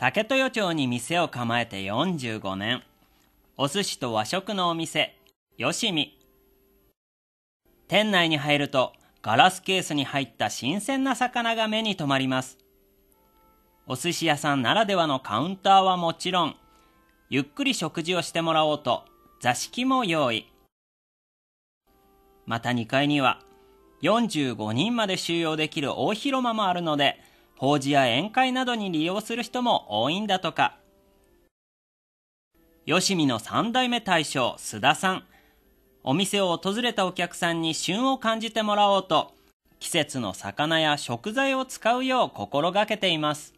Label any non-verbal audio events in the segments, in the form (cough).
竹豊町に店を構えて45年。お寿司と和食のお店、よしみ。店内に入ると、ガラスケースに入った新鮮な魚が目に留まります。お寿司屋さんならではのカウンターはもちろん、ゆっくり食事をしてもらおうと、座敷も用意。また2階には、45人まで収容できる大広間もあるので、法事や宴会などに利用する人も多いんだとか。吉見の三代目大将、須田さん。お店を訪れたお客さんに旬を感じてもらおうと、季節の魚や食材を使うよう心がけています。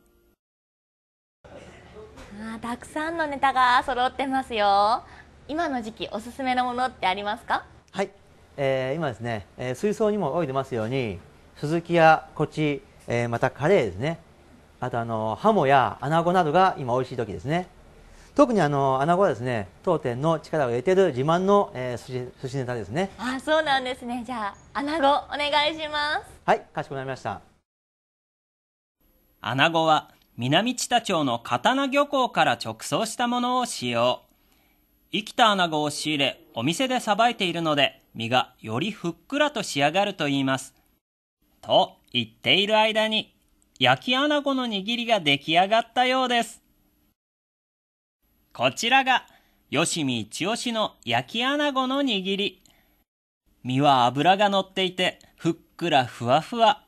あたくさんのネタが揃ってますよ。今の時期おすすめのものってありますかはい、えー、今ですね、えー、水槽にも泳いでますようにスズキやコチえー、またカレーですねあとあのハモやアナゴなどが今美味しい時ですね特にあのアナゴはですね当店の力を入れている自慢の、えー、寿司ネタですねあそうなんですねじゃあアナゴお願いしますはいかしこまりましたアナゴは南知多町の刀漁港から直送したものを使用生きたアナゴを仕入れお店でさばいているので身がよりふっくらと仕上がるといいますと言っている間に、焼き穴子の握りが出来上がったようです。こちらが、吉見一押しの焼き穴子の握り。身は脂が乗っていて、ふっくらふわふわ。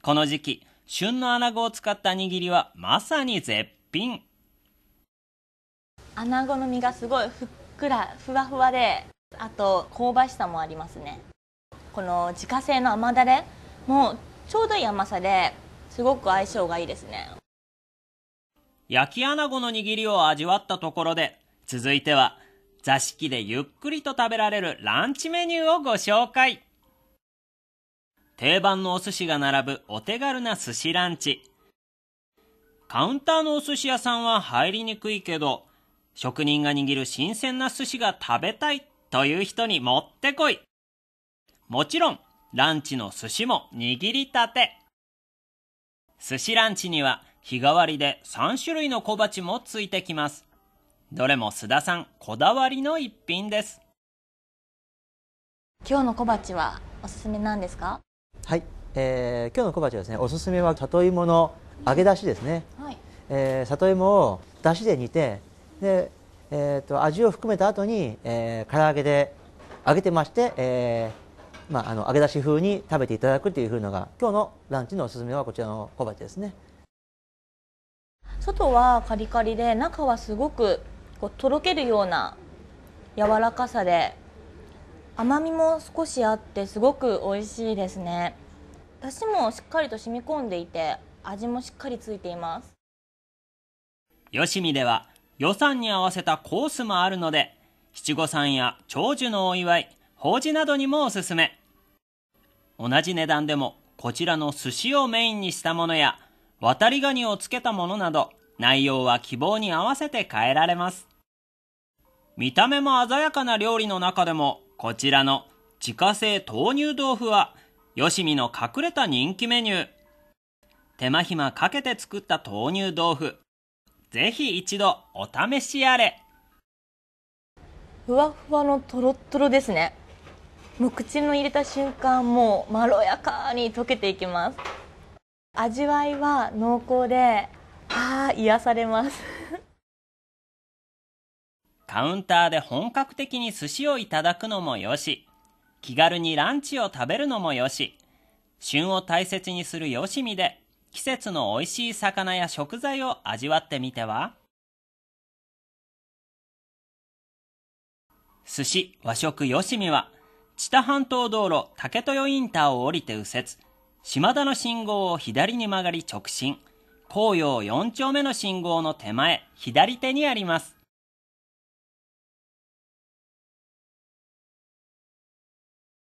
この時期、旬の穴子を使った握りはまさに絶品。穴子の身がすごいふっくらふわふわで、あと香ばしさもありますね。この自家製の甘だれもちょうどいい甘さですごく相性がいいですね焼き穴子の握りを味わったところで続いては座敷でゆっくりと食べられるランチメニューをご紹介定番のお寿司が並ぶお手軽な寿司ランチカウンターのお寿司屋さんは入りにくいけど職人が握る新鮮な寿司が食べたいという人にもってこいもちろんランチの寿司も握りたて。寿司ランチには日替わりで3種類の小鉢もついてきます。どれも須田さんこだわりの一品です。今日の小鉢はおすすめなんですかはい、えー、今日の小鉢はですね、おすすめは里芋の揚げ出しですね。はい、えー、里芋を出汁で煮て、で、えっ、ー、と味を含めた後に、えー、唐揚げで揚げてまして、えー、まあ、あの揚げ出し風に食べていただくというふうのが今日のランチのおすすめはこちらの小鉢ですね外はカリカリで中はすごくこうとろけるような柔らかさで甘みも少しあってすごく美味しいですねだしもしっかりと染み込んでいて味もしっかりついています吉見では予算に合わせたコースもあるので七五三や長寿のお祝い法事などにもおすすめ。同じ値段でも、こちらの寿司をメインにしたものや、渡りガニをつけたものなど、内容は希望に合わせて変えられます。見た目も鮮やかな料理の中でも、こちらの自家製豆乳豆腐は、よしみの隠れた人気メニュー。手間暇かけて作った豆乳豆腐。ぜひ一度お試しあれ。ふわふわのとろっとろですね。もう口の入れた瞬間もうまろやかに溶けていきます味わいは濃厚でああ癒されます (laughs) カウンターで本格的に寿司をいただくのもよし気軽にランチを食べるのもよし旬を大切にするよしみで季節の美味しい魚や食材を味わってみては寿司和食よしみは知多半島道路竹豊インターを降りて右折、島田の信号を左に曲がり直進、紅葉4丁目の信号の手前、左手にあります。